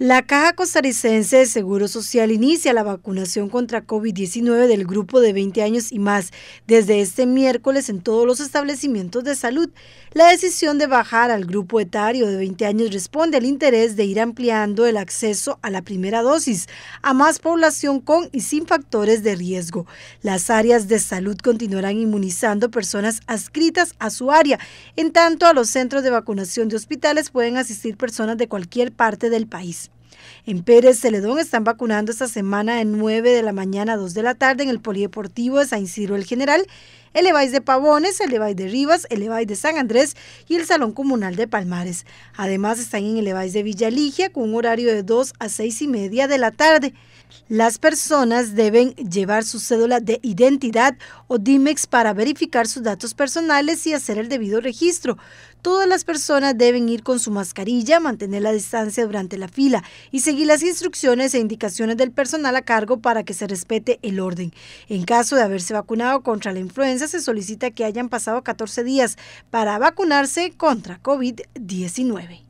La Caja Costarricense de Seguro Social inicia la vacunación contra COVID-19 del grupo de 20 años y más desde este miércoles en todos los establecimientos de salud. La decisión de bajar al grupo etario de 20 años responde al interés de ir ampliando el acceso a la primera dosis a más población con y sin factores de riesgo. Las áreas de salud continuarán inmunizando personas adscritas a su área. En tanto, a los centros de vacunación de hospitales pueden asistir personas de cualquier parte del país. En Pérez Celedón están vacunando esta semana en 9 de la mañana a 2 de la tarde en el Polideportivo de San Isidro el General, el Evais de Pavones, el Evais de Rivas, el Evais de San Andrés y el Salón Comunal de Palmares. Además están en el Evais de Villa Ligia con un horario de 2 a 6 y media de la tarde. Las personas deben llevar su cédula de identidad o DIMEX para verificar sus datos personales y hacer el debido registro. Todas las personas deben ir con su mascarilla, mantener la distancia durante la fila y seguir las instrucciones e indicaciones del personal a cargo para que se respete el orden. En caso de haberse vacunado contra la influenza, se solicita que hayan pasado 14 días para vacunarse contra COVID-19.